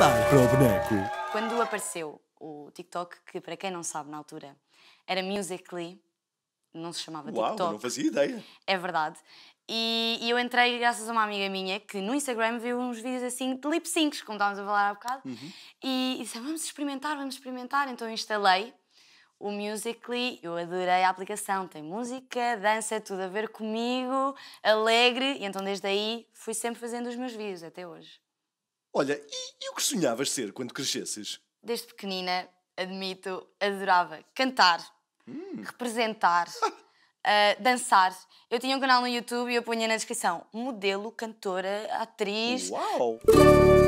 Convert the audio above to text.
falar para o boneco. Quando apareceu o TikTok, que para quem não sabe na altura era Musical.ly, não se chamava Uau, TikTok. Uau, não fazia ideia. É verdade. E, e, eu entrei graças a uma amiga minha que no Instagram viu uns vídeos assim de lip syncs, como estávamos a falar há bocado, uhum. e, e disse, vamos experimentar, vamos experimentar. Então eu instalei o Musical.ly, eu adorei a aplicação, tem música, dança, é tudo a ver comigo, alegre, e então desde aí fui sempre fazendo os meus vídeos até hoje. Olha, e, e o que sonhavas ser quando crescesses? Desde pequenina, admito, adorava cantar, hum. representar, uh, dançar. Eu tinha um canal no YouTube e eu punha na descrição modelo, cantora, atriz. Uau!